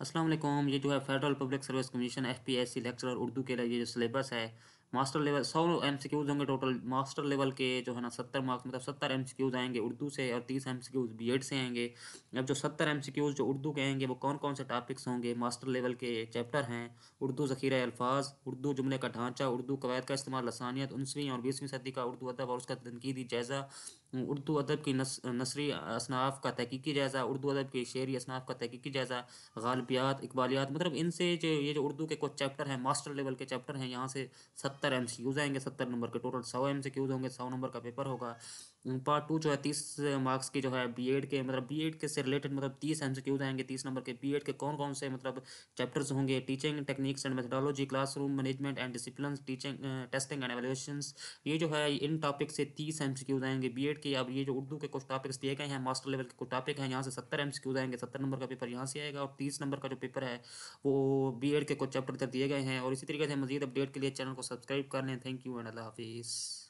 असलम ये जो है federal public service commission F P S C lecture Urdu के लिए जो सिलेबस है मास्टर लेवल सौ एम सी क्यूज़ होंगे टोटल मास्टर लेवल के जो है ना सत्तर मार्क्स मतलब सत्तर एम सी क्यूज़ आएंगे उर्दू से और तीस M C Qs B Ed से आएंगे अब जो सत्तर एम सी क्यूज जो उर्दू के आएंगे वो कौन कौन से टॉपिक्स होंगे मास्टर लेवल के चैप्टर हैं उर्दू ज़ख़ीरा अल्फाज उर्दू जुमले का ढांचा उर्दू कवायद का इस्तेमाल लसानियत उनवीं और बीसवीं सदी का उर्दू अदब और उसका तनकीदी जायज़ा उर्दू अदब की नसरी असनाफ का तहकीकी जायज़ा उर्दू अदब की शेरी असनाफ का तहकीकी जायज़ा गालबियात इकबालियात मतलब इनसे जो ये जो उर्दू के कुछ चैप्टर हैं मास्टर लेवल के चैप्टर हैं यहाँ से सत्तर सत्तर एम सी आएंगे सत्तर नंबर के टोटल सौ एम सी क्यूज होंगे सौ नंबर का पेपर होगा पार्ट टू जो है तीस मार्क्स की जो है बी एड के मतलब बी एड के से रिलेटेड मतलब तीस एम सी क्यूज आएंगे तीस नंबर के बी एड के कौन कौन से मतलब चैप्टर्स होंगे teaching techniques and methodology classroom management and discipline teaching testing and evaluation ये जो है इन टॉपिक से तीस एम सी क्यूज आएंगे बी एड के अब ये जो उर्दू के कुछ टॉपिक्स दिए गए हैं मास्टर लेवल के कुछ टॉपिक हैं यहाँ से सत्तर एम सी क्यूज आएंगे सत्तर नंबर का पेपर यहाँ से आएगा और तीस नंबर का जो पेपर है वो बी एड के कुछ चैप्टर इधर दिए गए हैं और इसी तरीके से मजीद अपडेट के लिए चैनल को सब्सक्राइब सब्सक्राइब कर लें थैंक यू एंड अल्लाह हाफिज़